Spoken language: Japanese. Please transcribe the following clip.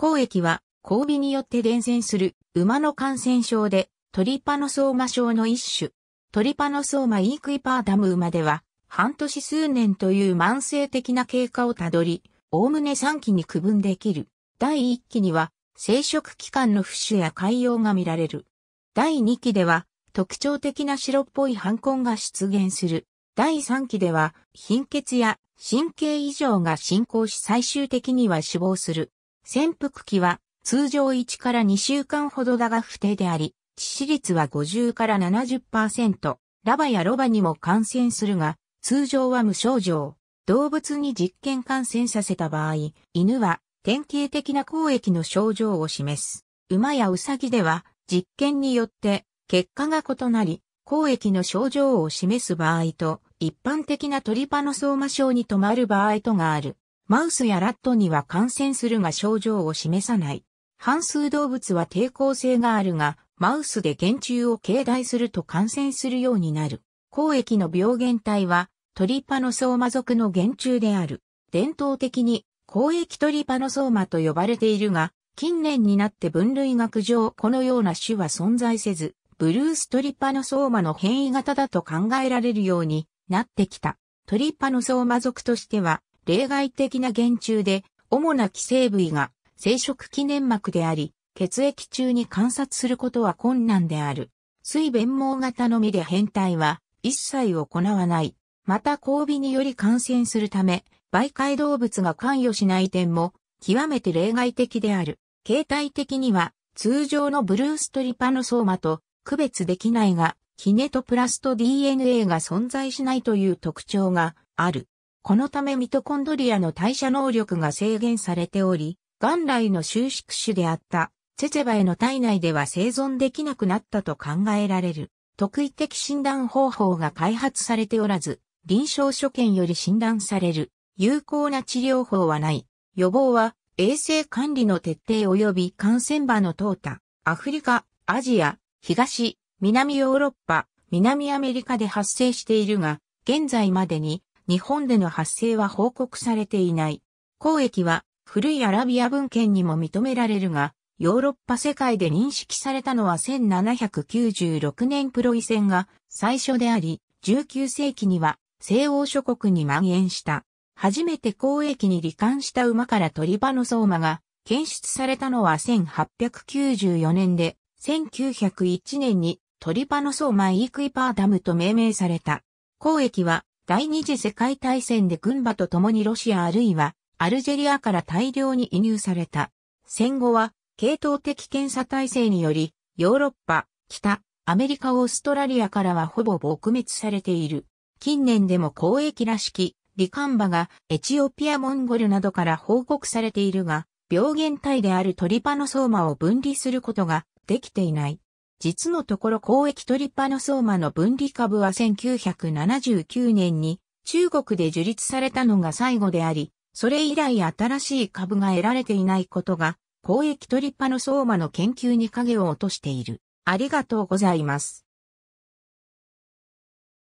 抗液は、交尾によって伝染する馬の感染症で、トリパノソーマ症の一種。トリパノソーマイークイパーダム馬では、半年数年という慢性的な経過をたどり、おおむね3期に区分できる。第1期には、生殖器官の浮腫や海洋が見られる。第2期では、特徴的な白っぽい反痕が出現する。第3期では、貧血や神経異常が進行し最終的には死亡する。潜伏期は通常1から2週間ほどだが不定であり、致死率は50から70%、ラバやロバにも感染するが、通常は無症状。動物に実験感染させた場合、犬は典型的な抗液の症状を示す。馬やウサギでは実験によって結果が異なり、抗液の症状を示す場合と、一般的なトリパノソーマ症に止まる場合とがある。マウスやラットには感染するが症状を示さない。半数動物は抵抗性があるが、マウスで原虫を携帯すると感染するようになる。抗液の病原体は、トリパノソーマ属の原虫である。伝統的に、抗液トリパノソーマと呼ばれているが、近年になって分類学上このような種は存在せず、ブルーストリパノソーマの変異型だと考えられるようになってきた。トリパノソーマ属としては、例外的な言中で、主な寄生部位が生殖記粘膜であり、血液中に観察することは困難である。水弁毛型のみで変態は一切行わない。また交尾により感染するため、媒介動物が関与しない点も極めて例外的である。形態的には通常のブルーストリパノソーマと区別できないが、キネトプラスト DNA が存在しないという特徴がある。このためミトコンドリアの代謝能力が制限されており、元来の収縮種であったツェツェバエの体内では生存できなくなったと考えられる。特異的診断方法が開発されておらず、臨床所見より診断される。有効な治療法はない。予防は衛生管理の徹底及び感染場の淘汰。アフリカ、アジア、東、南ヨーロッパ、南アメリカで発生しているが、現在までに日本での発生は報告されていない。交易は古いアラビア文献にも認められるが、ヨーロッパ世界で認識されたのは1796年プロイセンが最初であり、19世紀には西欧諸国に蔓延した。初めて交易に罹患した馬から鳥羽の相馬が検出されたのは1894年で、1901年に鳥羽の相馬イークイパーダムと命名された。交易は第二次世界大戦で軍馬と共にロシアあるいはアルジェリアから大量に移入された。戦後は、系統的検査体制により、ヨーロッパ、北、アメリカオーストラリアからはほぼ撲滅されている。近年でも交易らしき、リカンバがエチオピアモンゴルなどから報告されているが、病原体であるトリパノソーマを分離することができていない。実のところ公益トリパノソーマの分離株は1979年に中国で樹立されたのが最後であり、それ以来新しい株が得られていないことが公益トリパノソーマの研究に影を落としている。ありがとうございます。